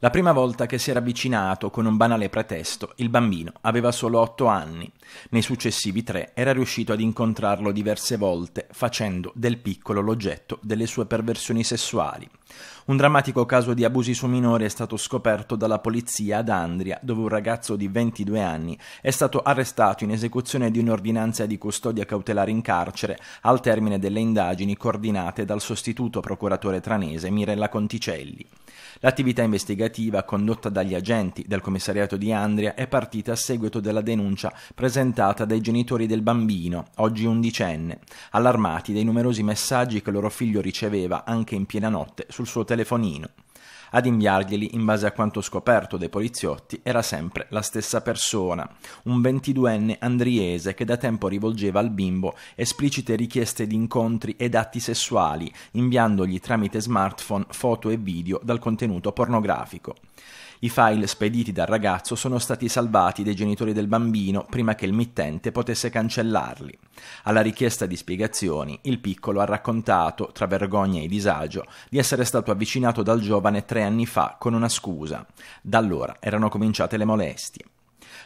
La prima volta che si era avvicinato con un banale pretesto, il bambino aveva solo otto anni. Nei successivi tre era riuscito ad incontrarlo diverse volte, facendo del piccolo l'oggetto delle sue perversioni sessuali. Un drammatico caso di abusi su minori è stato scoperto dalla polizia ad Andria, dove un ragazzo di 22 anni è stato arrestato in esecuzione di un'ordinanza di custodia cautelare in carcere al termine delle indagini coordinate dal sostituto procuratore tranese Mirella Conticelli. L'attività investigativa condotta dagli agenti del commissariato di Andria è partita a seguito della denuncia presentata dai genitori del bambino, oggi undicenne, allarmati dei numerosi messaggi che loro figlio riceveva anche in piena notte sul suo telefonino. Ad inviarglieli, in base a quanto scoperto dai poliziotti, era sempre la stessa persona, un ventiduenne andriese che da tempo rivolgeva al bimbo esplicite richieste di incontri ed atti sessuali, inviandogli tramite smartphone foto e video dal contenuto pornografico. I file spediti dal ragazzo sono stati salvati dai genitori del bambino prima che il mittente potesse cancellarli. Alla richiesta di spiegazioni, il piccolo ha raccontato, tra vergogna e disagio, di essere stato avvicinato dal giovane giovane tre anni fa con una scusa. Da allora erano cominciate le molestie.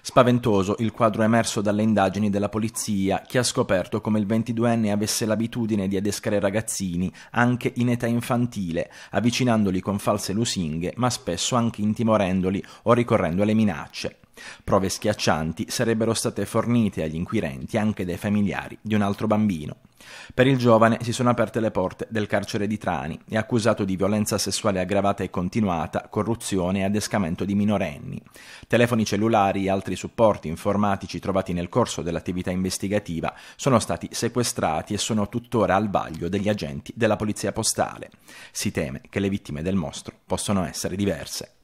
Spaventoso il quadro emerso dalle indagini della polizia, che ha scoperto come il 22enne avesse l'abitudine di adescare ragazzini anche in età infantile, avvicinandoli con false lusinghe, ma spesso anche intimorendoli o ricorrendo alle minacce. Prove schiaccianti sarebbero state fornite agli inquirenti anche dai familiari di un altro bambino. Per il giovane si sono aperte le porte del carcere di Trani, e accusato di violenza sessuale aggravata e continuata, corruzione e adescamento di minorenni. Telefoni cellulari e altri supporti informatici trovati nel corso dell'attività investigativa sono stati sequestrati e sono tuttora al vaglio degli agenti della polizia postale. Si teme che le vittime del mostro possano essere diverse.